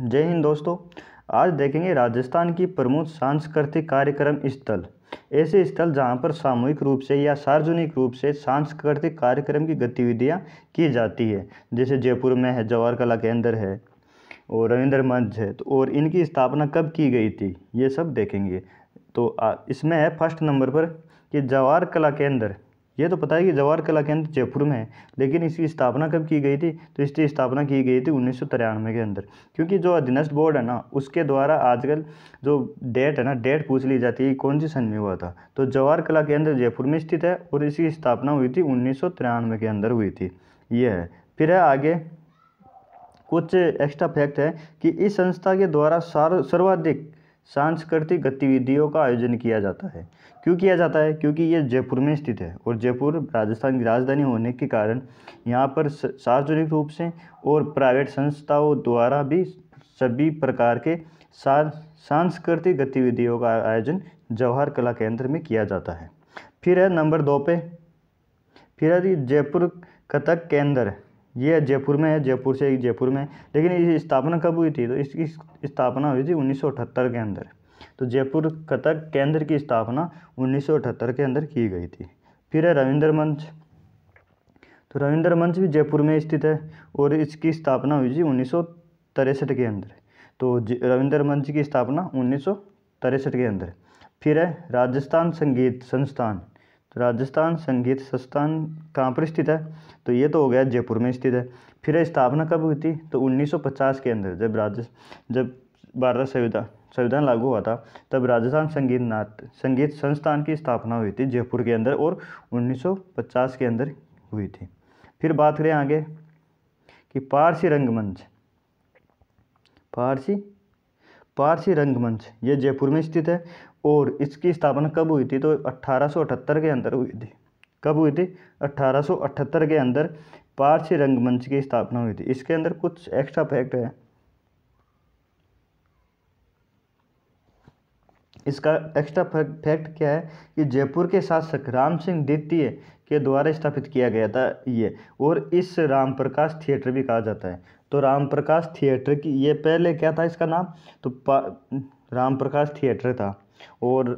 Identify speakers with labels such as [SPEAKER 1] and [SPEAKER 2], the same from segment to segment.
[SPEAKER 1] जय हिंद दोस्तों आज देखेंगे राजस्थान की प्रमुख सांस्कृतिक कार्यक्रम स्थल ऐसे स्थल जहां पर सामूहिक रूप से या सार्वजनिक रूप से सांस्कृतिक कार्यक्रम की गतिविधियां की जाती है जैसे जयपुर में है जवाहर कला केंद्र है और रविंद्र मंच है तो और इनकी स्थापना कब की गई थी ये सब देखेंगे तो इसमें है फर्स्ट नंबर पर कि जवाहर कला केंद्र ये तो पता है कि जवाहर कला केंद्र जयपुर में है लेकिन इसकी स्थापना कब की गई थी तो इसकी स्थापना की गई थी उन्नीस के अंदर क्योंकि जो अधीनस्थ बोर्ड है ना उसके द्वारा आजकल जो डेट है ना डेट पूछ ली जाती है कौन सी सन में हुआ था तो जवाहर कला केंद्र जयपुर में स्थित है और इसकी स्थापना हुई थी उन्नीस के अंदर हुई थी यह है फिर है आगे कुछ एक्स्ट्रा फैक्ट है कि इस संस्था के द्वारा सर्वाधिक सांस्कृतिक गतिविधियों का आयोजन किया जाता है क्यों किया जाता है क्योंकि ये जयपुर में स्थित है और जयपुर राजस्थान की राजधानी होने के कारण यहाँ पर सार्वजनिक रूप से और प्राइवेट संस्थाओं द्वारा भी सभी प्रकार के सांस्कृतिक गतिविधियों का आयोजन जवाहर कला केंद्र में किया जाता है फिर है नंबर दो पे फिर है जयपुर कथक केंद्र ये जयपुर में है जयपुर से जयपुर में लेकिन इसकी स्थापना कब हुई थी तो इसकी स्थापना हुई थी उन्नीस के अंदर तो जयपुर कथक केंद्र की स्थापना उन्नीस के अंदर की गई थी फिर है रविंद्र मंच तो रविंद्र मंच भी जयपुर में स्थित है और इसकी स्थापना हुई थी उन्नीस के अंदर तो रविंद्र मंच की स्थापना उन्नीस के अंदर फिर है राजस्थान संगीत संस्थान राजस्थान संगीत संस्थान कहाँ पर स्थित है तो ये तो हो गया जयपुर में स्थित है फिर स्थापना कब हुई थी तो 1950 के अंदर जब राज जब भारत संविधान संविधान लागू हुआ था तब राजस्थान संगीत नाट संगीत संस्थान की स्थापना हुई थी जयपुर के अंदर और 1950 के अंदर हुई थी फिर बात करें आगे कि पारसी रंगमंच पारसी पारसी रंगमंच ये जयपुर में स्थित है और इसकी स्थापना कब हुई थी तो 1878 के अंदर हुई थी कब हुई थी 1878 के अंदर पारसी रंगमंच की स्थापना हुई थी इसके अंदर कुछ एक्स्ट्रा फैक्ट है इसका एक्स्ट्रा फैक्ट क्या है कि जयपुर के शासक राम सिंह द्वितीय के द्वारा स्थापित किया गया था ये और इस राम प्रकाश थिएटर भी कहा जाता है तो राम प्रकाश थिएटर की ये पहले क्या था इसका नाम तो राम प्रकाश थिएटर था और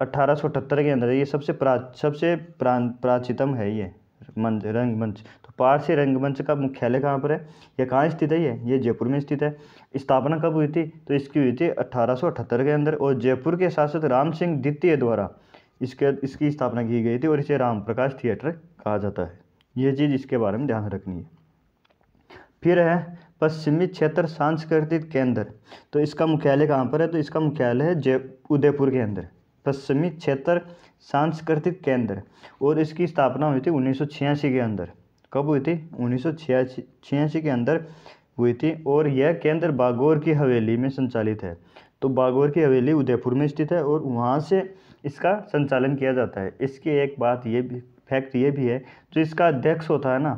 [SPEAKER 1] अट्ठारह के अंदर ये सबसे प्रा सबसे प्रा प्राचीतम है ये मंच रंगमंच तो पारसी रंगमंच का मुख्यालय कहाँ पर है यह कहाँ स्थित है ये ये जयपुर में स्थित है स्थापना कब हुई थी तो इसकी हुई थी अठारह के अंदर और जयपुर के शासक राम सिंह द्वितीय द्वारा इसके इसकी स्थापना की गई थी और इसे राम प्रकाश थिएटर कहा जाता है ये चीज़ इसके बारे में ध्यान रखनी है फिर है पश्चिमी क्षेत्र सांस्कृतिक केंद्र तो इसका मुख्यालय कहाँ पर है तो इसका मुख्यालय है जय उदयपुर के अंदर पश्चिमी क्षेत्र सांस्कृतिक केंद्र और इसकी स्थापना हुई थी उन्नीस के अंदर कब हुई थी उन्नीस के अंदर हुई थी और यह केंद्र बागौर की हवेली में संचालित है तो बागौर की हवेली उदयपुर में स्थित है और वहाँ से इसका संचालन किया जाता है इसकी एक बात ये भी फैक्ट ये भी है जो इसका अध्यक्ष होता है ना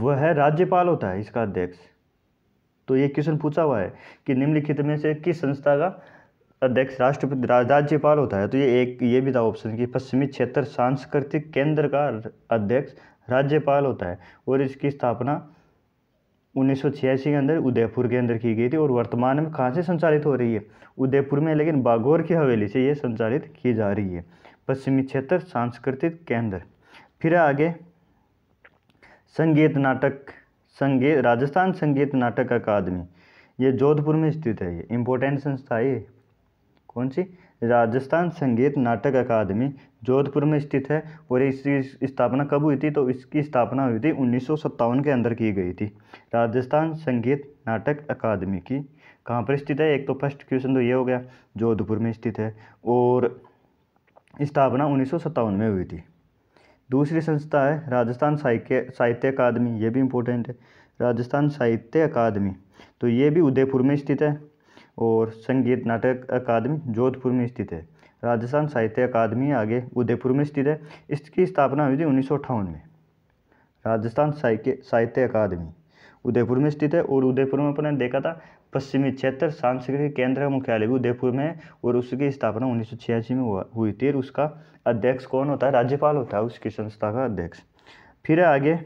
[SPEAKER 1] वह है राज्यपाल होता है इसका अध्यक्ष तो ये क्वेश्चन पूछा हुआ है कि निम्नलिखित में से किस संस्था का अध्यक्ष राष्ट्रपति राज्यपाल होता है तो ये एक ये भी था ऑप्शन कि पश्चिमी क्षेत्र सांस्कृतिक केंद्र का अध्यक्ष राज्यपाल होता है और इसकी स्थापना उन्नीस के अंदर उदयपुर के अंदर की गई थी और वर्तमान में कहाँ से संचालित हो रही है उदयपुर में लेकिन बागौर की हवेली से ये संचालित की जा रही है पश्चिमी क्षेत्र सांस्कृतिक केंद्र फिर आगे संगीत नाटक संगीत राजस्थान संगीत नाटक अकादमी ये जोधपुर में स्थित है ये इम्पोर्टेंट संस्था है ये कौन सी राजस्थान संगीत नाटक अकादमी जोधपुर में स्थित है और इसकी स्थापना कब हुई थी तो इसकी स्थापना हुई थी उन्नीस के अंदर की गई थी राजस्थान संगीत नाटक अकादमी की कहाँ पर स्थित है एक तो फर्स्ट क्वेश्चन तो ये हो गया जोधपुर में स्थित है और स्थापना उन्नीस में हुई थी दूसरी संस्था है राजस्थान साहित्य साहित्य अकादमी ये भी इम्पोर्टेंट है राजस्थान साहित्य अकादमी तो ये भी उदयपुर में स्थित है और संगीत नाटक अकादमी जोधपुर में स्थित है राजस्थान साहित्य अकादमी आगे उदयपुर में स्थित है इसकी स्थापना हुई थी उन्नीस में राजस्थान साहित्य साहित्य अकादमी उदयपुर में स्थित है और उदयपुर में अपने देखा था पश्चिमी क्षेत्र सांस्कृतिक केंद्र का मुख्यालय भी उदयपुर में है और उसकी स्थापना उन्नीस में हुआ हुई थी और उसका अध्यक्ष कौन होता है राज्यपाल होता है उसकी संस्था का अध्यक्ष फिर आगे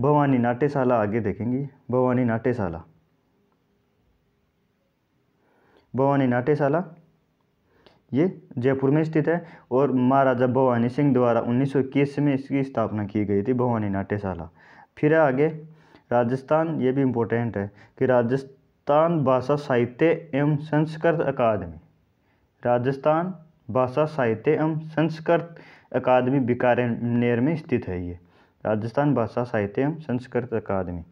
[SPEAKER 1] भवानी नाट्यशाला आगे देखेंगे भवानी नाट्यशाला भवानी नाट्यशाला ये जयपुर में स्थित है और महाराजा भवानी सिंह द्वारा 1921 में इसकी स्थापना की गई थी भवानी नाट्यशाला फिर आगे राजस्थान ये भी इम्पोर्टेंट है कि राजस्थान भाषा साहित्य एवं संस्कृत अकादमी राजस्थान भाषा साहित्य एवं संस्कृत अकादमी बीकानेर में स्थित है ये राजस्थान भाषा साहित्य एवं संस्कृत अकादमी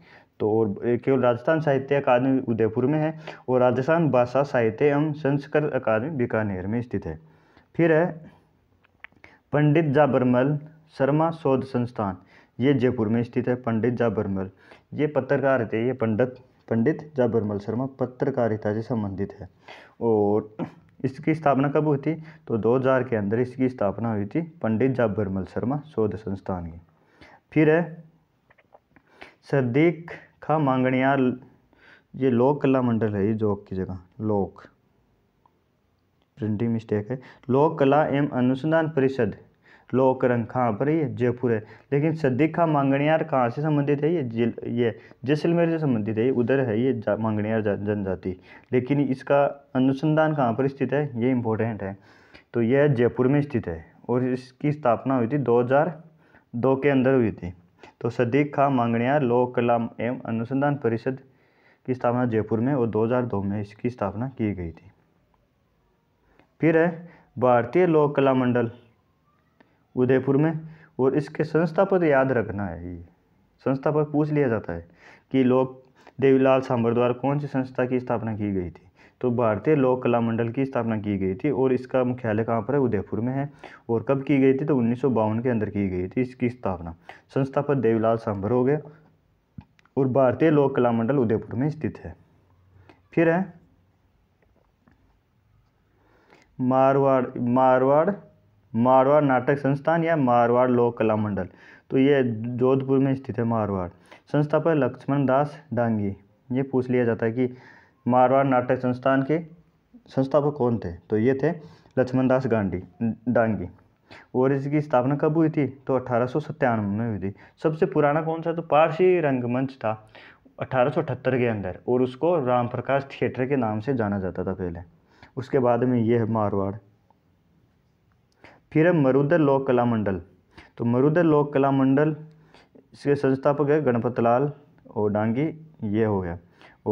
[SPEAKER 1] तो और केवल राजस्थान साहित्य अकादमी उदयपुर में है और राजस्थान भाषा साहित्य एवं संस्कृत अकादमी बीकानेर में स्थित है फिर है पंडित जाबरमल शर्मा शोध संस्थान ये जयपुर में स्थित है पंडित जाबरमल ये पत्रकार थे ये पंडित पंडित जाबरमल शर्मा पत्रकारिता से संबंधित है और इसकी स्थापना कब हुई थी तो 2000 के अंदर इसकी स्थापना हुई थी पंडित जाबरमल शर्मा शोध संस्थान की फिर है सदीक खा मांगणियार ये लोक कला मंडल है ये जोक की जगह लोक प्रिंटिंग मिस्टेक है लोक कला एवं अनुसंधान परिषद लोक रंग कहाँ पर है जयपुर है लेकिन सद्दिक मांगणियार कहाँ से संबंधित है ये जिल ये जैसलमेर से संबंधित है उधर है ये मांगणियार जनजाति लेकिन इसका अनुसंधान कहाँ पर स्थित है ये इम्पोर्टेंट है तो यह जयपुर में स्थित है और इसकी स्थापना हुई थी दो के अंदर हुई थी तो सदीक खां मांगणियार लोक कला एवं अनुसंधान परिषद की स्थापना जयपुर में और 2002 में इसकी स्थापना की गई थी फिर है भारतीय लोक कला मंडल उदयपुर में और इसके संस्थापक तो याद रखना है ये संस्थापक पूछ लिया जाता है कि लोक देवीलाल सांबर द्वारा कौन सी संस्था की स्थापना की गई थी तो भारतीय लोक कला मंडल की स्थापना की गई थी और इसका मुख्यालय कहाँ पर है उदयपुर में है और कब की गई थी तो उन्नीस के अंदर की गई थी इसकी स्थापना संस्थापक देवीलाल सांभर हो गए और भारतीय लोक कला मंडल उदयपुर में स्थित है फिर है मारवाड़ मारवाड़ मारवाड़ नाटक संस्थान या मारवाड़ लोक कला मंडल तो ये जोधपुर में स्थित है मारवाड़ संस्थापक लक्ष्मण दास डांगी ये पूछ लिया जाता है कि मारवाड़ नाटक संस्थान के संस्थापक कौन थे तो ये थे लक्ष्मण दास गांधी डांगी और इसकी स्थापना कब हुई थी तो अठारह में हुई थी सबसे पुराना कौन सा तो पारसी रंगमंच था अठारह के अंदर और उसको राम प्रकाश थिएटर के नाम से जाना जाता था पहले उसके बाद में ये है मारवाड़ फिर है मरुदर लोक कला मंडल तो मरुदर लोक कला मंडल इसके संस्थापक है गणपत लाल और डांगी ये हो गया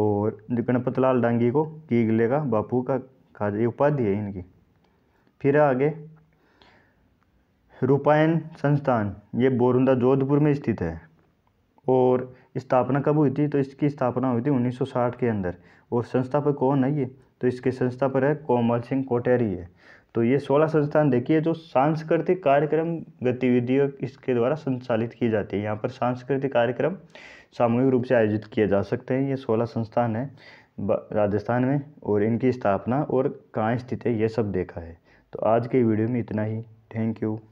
[SPEAKER 1] और गणपत लाल डांगी को की का बापू का खादी उपाधि है इनकी फिर आगे रूपायन संस्थान ये बोरुंदा जोधपुर में स्थित है और स्थापना कब हुई थी तो इसकी स्थापना हुई थी 1960 के अंदर और संस्थापक कौन है ये तो इसके संस्थापक है कोमल सिंह कोटेरी है तो ये सोलह संस्थान देखिए जो सांस्कृतिक कार्यक्रम गतिविधियों इसके द्वारा संचालित की जाती है यहाँ पर सांस्कृतिक कार्यक्रम सामूहिक रूप से आयोजित किए जा सकते हैं ये सोलह संस्थान है राजस्थान में और इनकी स्थापना और कहाँ स्थित है ये सब देखा है तो आज के वीडियो में इतना ही थैंक यू